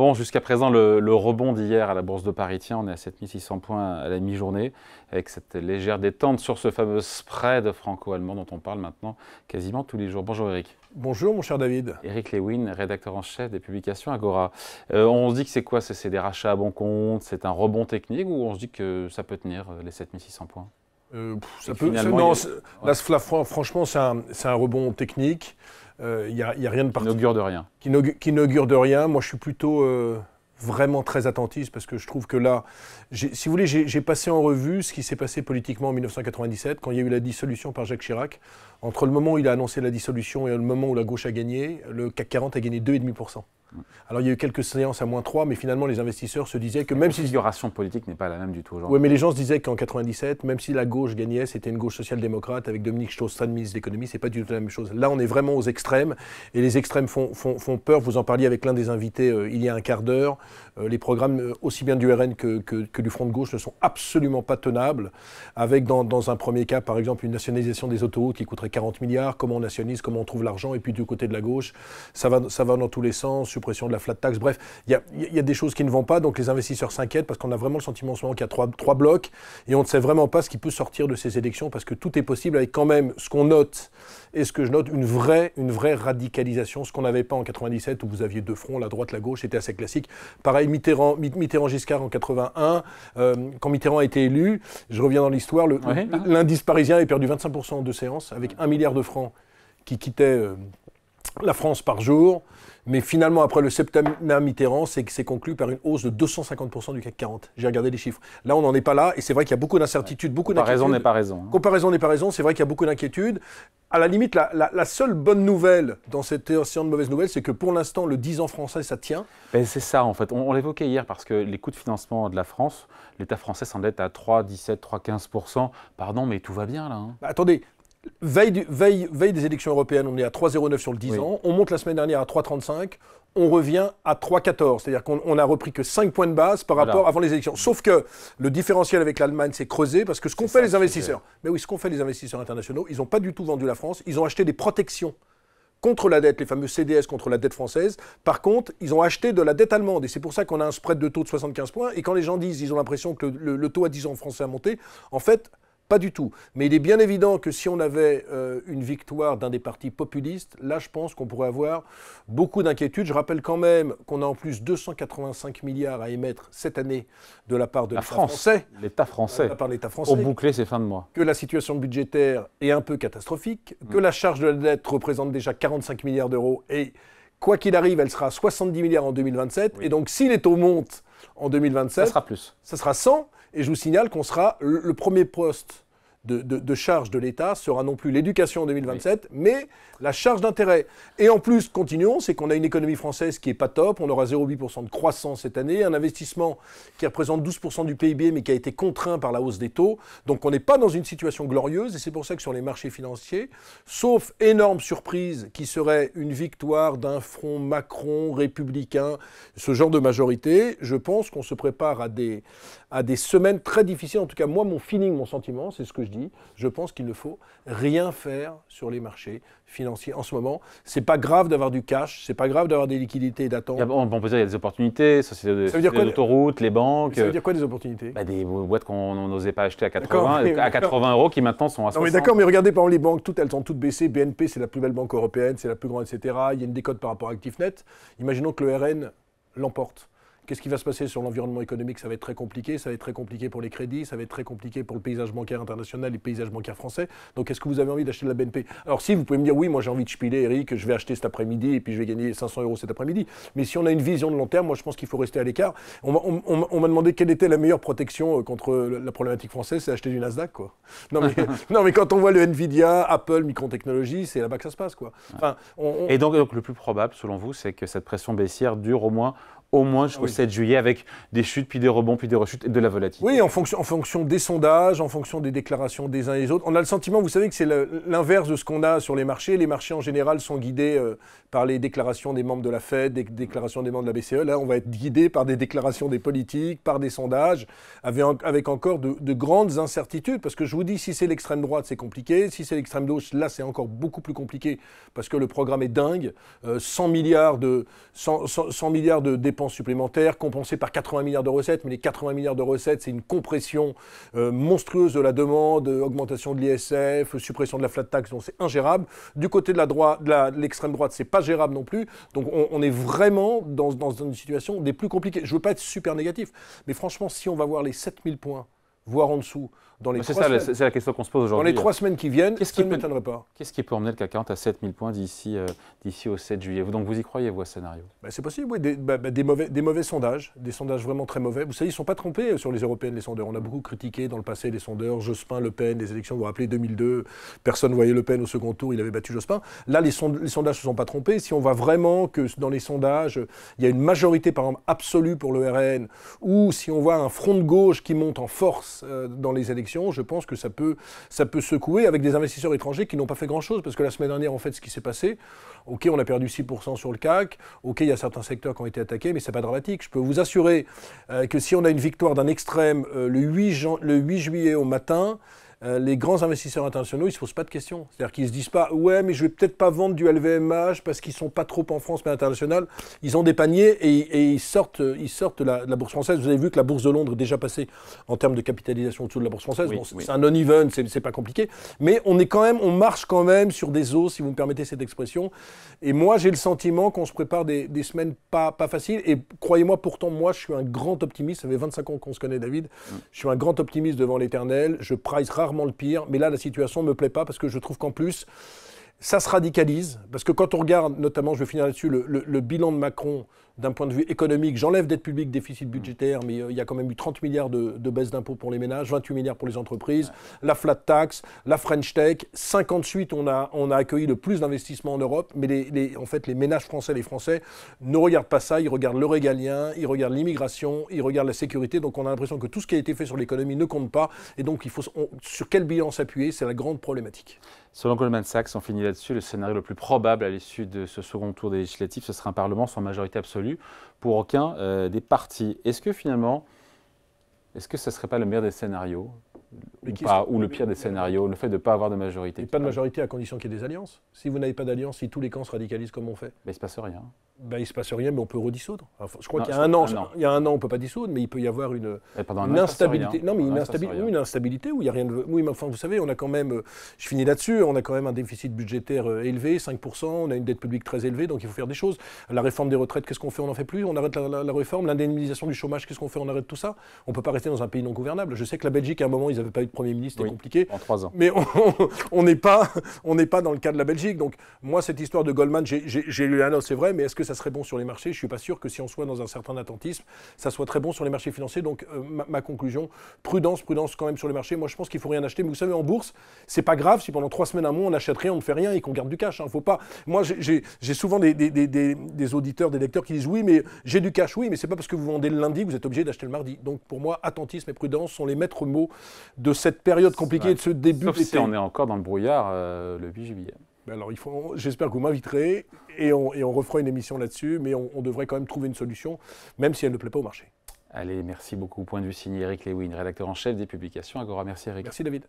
Bon, jusqu'à présent, le, rebond d'hier à la Bourse de Paris, tiens, on est à 7600 points à la mi-journée, avec cette légère détente sur ce fameux spread franco-allemand dont on parle maintenant quasiment tous les jours. Bonjour Eric. Bonjour mon cher David. Eric Lewin, rédacteur en chef des publications Agora. Euh, on se dit que c'est quoi C'est des rachats à bon compte C'est un rebond technique ou on se dit que ça peut tenir euh, les 7600 points euh, ça peut, non, franchement, c'est un, rebond technique il euh, n'y a, rien de particulier. Qui n'augure de rien. Qui, de rien. Moi, je suis plutôt euh, vraiment très attentiste parce que je trouve que là, si vous voulez, j'ai, j'ai passé en revue ce qui s'est passé politiquement en 1997 quand il y a eu la dissolution par Jacques Chirac. Entre le moment où il a annoncé la dissolution et le moment où la gauche a gagné, le CAC 40 a gagné 2,5%. Alors il y a eu quelques séances à moins 3, mais finalement les investisseurs se disaient que même si... La politique n'est pas la même du tout aujourd'hui. Oui, mais les gens se disaient qu'en 97, même si la gauche gagnait, c'était une gauche social-démocrate avec Dominique Strauss-Kahn, ministre de l'économie, c'est pas du tout la même chose. Là, on est vraiment aux extrêmes, et les extrêmes font, peur. Vous en parliez avec l'un des invités euh, il y a un quart d'heure. Euh, les programmes, euh, aussi bien du RN que, du Front de gauche, ne sont absolument pas tenables, avec dans, un premier cas, par exemple, une nationalisation des autoroutes qui coûterait 40 milliards, comment on nationalise, comment on trouve l'argent, et puis du côté de la gauche, ça va, ça va dans tous les sens pression de la flat tax. Bref, il y a, des choses qui ne vont pas, donc les investisseurs s'inquiètent parce qu'on a vraiment le sentiment en ce moment qu'il y a trois, blocs et on ne sait vraiment pas ce qui peut sortir de ces élections parce que tout est possible avec quand même ce qu'on note et ce que je note, une vraie, une vraie radicalisation, ce qu'on n'avait pas en 97 où vous aviez deux fronts, la droite, la gauche, c'était assez classique. Pareil, Mitterrand, Mitterrand-Giscard en 81, euh, quand Mitterrand a été élu, je reviens dans l'histoire, l'indice parisien a perdu 25% de séances avec un milliard de francs qui quittait euh, la France par jour. Mais finalement, après le septembre Mitterrand, c'est que c'est conclu par une hausse de 250% du CAC 40. J'ai regardé les chiffres. Là, on n'en est pas là, et c'est vrai qu'il y a beaucoup d'incertitudes, beaucoup Comparaison n'est pas raison. Hein. Comparaison n'est pas raison, c'est vrai qu'il y a beaucoup d'inquiétudes. À la limite, la, seule bonne nouvelle dans cette océan de mauvaises nouvelles, c'est que pour l'instant, le 10 ans français, ça tient. Ben, c'est ça, en fait. On, l'évoquait hier parce que les coûts de financement de la France, l'État français s'endette à 3, 17, 3, 15%. Pardon, mais tout va bien, là. Hein. Bah, attendez, Veille, veille, veille, des élections européennes, on est à 3,09 sur le 10 ans. On monte la semaine dernière à 3,35. On revient à 3,14. C'est-à-dire qu'on a repris que 5 points de base par rapport avant les élections. Sauf que le différentiel avec l'Allemagne s'est creusé parce que ce qu'ont fait les investisseurs, mais oui, ce qu'ont fait les investisseurs internationaux, ils n'ont pas du tout vendu la France. Ils ont acheté des protections contre la dette, les fameux CDS contre la dette française. Par contre, ils ont acheté de la dette allemande. Et c'est pour ça qu'on a un spread de taux de 75 points. Et quand les gens disent, ils ont l'impression que le, taux à 10 ans français a monté, en fait, pas du tout. Mais il est bien évident que si on avait euh, une victoire d'un des partis populistes, là, je pense qu'on pourrait avoir beaucoup d'inquiétudes. Je rappelle quand même qu'on a en plus 285 milliards à émettre cette année de la part de l'État français. L'État français. l'État français. Pour boucler ces fins de mois. Que la situation budgétaire est un peu catastrophique, que mm. la charge de la dette représente déjà 45 milliards d'euros et quoi qu'il arrive, elle sera à 70 milliards en 2027. Et donc, si les taux montent en 2027, ça sera plus. Ça sera 100. Et je vous signale qu'on sera le premier poste de, charge de l'État sera non plus l'éducation en 2027, mais la charge d'intérêt. Et en plus, continuons, c'est qu'on a une économie française qui n'est pas top, on aura 0,8% de croissance cette année, un investissement qui représente 12% du PIB, mais qui a été contraint par la hausse des taux. Donc on n'est pas dans une situation glorieuse, et c'est pour ça que sur les marchés financiers, sauf énorme surprise qui serait une victoire d'un front Macron, républicain, ce genre de majorité, je pense qu'on se prépare à des, à des semaines très difficiles. En tout cas, moi, mon feeling, mon sentiment, c'est ce que je je pense qu'il ne faut rien faire sur les marchés financiers en ce moment. ce n'est pas grave d'avoir du cash, ce n'est pas grave d'avoir des liquidités et d'attendre. On peut dire qu'il y a des opportunités, sociétés d'autoroutes, les banques. Ça veut euh, dire quoi des opportunités bah, Des boîtes qu'on n'osait pas acheter à 80, à 80 euros qui maintenant sont à 60. d'accord, mais regardez par exemple les banques, toutes elles sont toutes baissées. BNP c'est la plus belle banque européenne, c'est la plus grande, etc. Il y a une décote par rapport à Net. Imaginons que le RN l'emporte. Qu'est-ce qui va se passer sur l'environnement économique Ça va être très compliqué. Ça va être très compliqué pour les crédits. Ça va être très compliqué pour le paysage bancaire international et le paysage bancaire français. Donc, est-ce que vous avez envie d'acheter de la BNP Alors, si vous pouvez me dire, oui, moi j'ai envie de spiler, Eric, je vais acheter cet après-midi et puis je vais gagner 500 euros cet après-midi. Mais si on a une vision de long terme, moi je pense qu'il faut rester à l'écart. On, m'a demandé quelle était la meilleure protection euh, contre la problématique française, c'est acheter du Nasdaq, quoi. Non mais, non, mais quand on voit le Nvidia, Apple, Micron Technologies, c'est là-bas que ça se passe, quoi. Et donc, le plus probable, selon vous, c'est que cette pression baissière dure au moins au moins jusqu'au 7 juillet avec des chutes, puis des rebonds, puis des rechutes et de la volatilité. Oui, en fonction, en fonction des sondages, en fonction des déclarations des uns et des autres. On a le sentiment, vous savez, que c'est l'inverse de ce qu'on a sur les marchés. Les marchés en général sont guidés euh, par les déclarations des membres de la Fed, des déclarations des membres de la BCE. Là, on va être guidé par des déclarations des politiques, par des sondages, avec, avec encore de, grandes incertitudes. Parce que je vous dis, si c'est l'extrême droite, c'est compliqué. Si c'est l'extrême gauche, là, c'est encore beaucoup plus compliqué parce que le programme est dingue. 100 euh, milliards de, 100, 100, 100 milliards de dépenses supplémentaires compensés par 80 milliards de recettes, mais les 80 milliards de recettes, c'est une compression euh, monstrueuse de la demande, euh, augmentation de l'ISF, suppression de la flat tax, donc c'est ingérable. Du côté de la droite, de l'extrême droite, c'est pas gérable non plus. Donc on, est vraiment dans, dans, une situation des plus compliquées. Je veux pas être super négatif, mais franchement, si on va voir les 7000 points, voire en dessous, bah, c'est la question qu'on se pose aujourd'hui. Dans les trois semaines qui viennent, qu'est-ce qui ne m'étonnerait pas. Qu'est-ce qui peut emmener le CAC 40 à 7000 points d'ici euh, au 7 juillet Donc vous y croyez, vous, à ce scénario bah, C'est possible, oui. Bah, des, mauvais, des mauvais sondages, des sondages vraiment très mauvais. Vous savez, ils ne sont pas trompés euh, sur les européennes, les sondeurs. On a beaucoup critiqué dans le passé les sondeurs, Jospin, Le Pen, les élections, vous vous rappelez, 2002, personne ne voyait Le Pen au second tour, il avait battu Jospin. Là, les, sondages ne se sont pas trompés. Si on voit vraiment que dans les sondages, il y a une majorité, par exemple, absolue pour le RN, ou si on voit un front de gauche qui monte en force euh, dans les élections, je pense que ça peut, ça peut secouer avec des investisseurs étrangers qui n'ont pas fait grand-chose, parce que la semaine dernière, en fait, ce qui s'est passé, ok, on a perdu 6% sur le CAC, ok, il y a certains secteurs qui ont été attaqués, mais n'est pas dramatique. Je peux vous assurer euh, que si on a une victoire d'un extrême euh, le, le 8 juillet au matin, euh, les grands investisseurs internationaux, ils ne se posent pas de questions. C'est-à-dire qu'ils ne se disent pas, ouais, mais je ne vais peut-être pas vendre du LVMH parce qu'ils ne sont pas trop en France, mais international. Ils ont des paniers et, ils sortent, euh, ils sortent la, bourse française. Vous avez vu que la bourse de Londres est déjà passée en termes de capitalisation au-dessous de la bourse française. c'est un non-even, c'est, n'est pas compliqué. Mais on est quand même, on marche quand même sur des eaux, si vous me permettez cette expression. Et moi, j'ai le sentiment qu'on se prépare des, semaines pas, pas faciles. Et croyez-moi, pourtant, moi, je suis un grand optimiste. Ça fait 25 ans qu'on se connaît, David. Mmh. Je suis un grand optimiste devant l'éternel. Je price le pire, mais là, la situation ne me plaît pas parce que je trouve qu'en plus, ça se radicalise. Parce que quand on regarde, notamment, je vais finir là-dessus, le bilan de Macron d'un point de vue économique, j'enlève dette publique, déficit budgétaire, mais euh, il y a quand même eu 30 milliards de, de baisse d'impôts pour les ménages, 28 milliards pour les entreprises, la flat tax, la French Tech. 58, on a, on a accueilli le plus d'investissements en Europe, mais les, en fait, les ménages français, les Français, ne regardent pas ça. Ils regardent le régalien, ils regardent l'immigration, ils regardent la sécurité. Donc on a l'impression que tout ce qui a été fait sur l'économie ne compte pas. Et donc, il faut, sur quel bilan s'appuyer C'est la grande problématique. Selon Goldman Sachs, on finit là-dessus, le scénario le plus probable à l'issue de ce second tour des législatives, ce sera un Parlement sans majorité absolue pour aucun euh, des partis. Est-ce que finalement, est-ce que ce ne serait pas le meilleur des scénarios ou, le pire des scénarios, le fait de ne pas avoir de majorité. pas de majorité à condition qu'il y ait des alliances. Si vous n'avez pas d'alliance, si tous les camps se radicalisent comme on fait. Mais il ne se passe rien. Bah, il ne se passe rien, mais on peut redissoudre. je crois qu'il y a un an, il y a un an, on ne peut pas dissoudre, mais il peut y avoir une, instabilité. Non, mais une, instabilité, où il n'y a rien de. Oui, mais enfin, vous savez, on a quand même. Euh, je finis là-dessus. On a quand même un déficit budgétaire euh, élevé, 5%. On a une dette publique très élevée, donc il faut faire des choses. La réforme des retraites, qu'est-ce qu'on fait On n'en fait plus. On arrête la, réforme. L'indemnisation du chômage, qu'est-ce qu'on fait On arrête tout ça. On ne peut pas rester dans un pays non gouvernable. Je sais que la Belgique, à un moment, ils n'avaient pas eu de Premier ministre, c'était compliqué. En trois ans. Mais on n'est pas, pas dans le cas de la Belgique. Donc, moi, cette histoire de Goldman, j'ai lu c'est vrai, mais est-ce que ça serait bon sur les marchés. Je ne suis pas sûr que si on soit dans un certain attentisme, ça soit très bon sur les marchés financiers. Donc, euh, ma, conclusion, prudence, prudence quand même sur les marchés. Moi, je pense qu'il ne faut rien acheter. Mais vous savez, en bourse, c'est pas grave si pendant trois semaines, un mois, on n'achète rien, on ne fait rien et qu'on garde du cash. Hein. Faut pas. Moi, j'ai souvent des, auditeurs, des lecteurs qui disent oui, mais j'ai du cash, oui, mais ce n'est pas parce que vous vendez le lundi que vous êtes obligé d'acheter le mardi. Donc, pour moi, attentisme et prudence sont les maîtres mots de cette période compliquée de ce début. Sauf on est encore dans le brouillard euh, le 8 juillet. Ben alors, j'espère que vous m'inviterez et on, refera une émission là-dessus, mais on, devrait quand même trouver une solution, même si elle ne plaît pas au marché. Allez, merci beaucoup. Point de vue signé Eric Lewin, rédacteur en chef des publications Agora. Merci Eric. Merci David.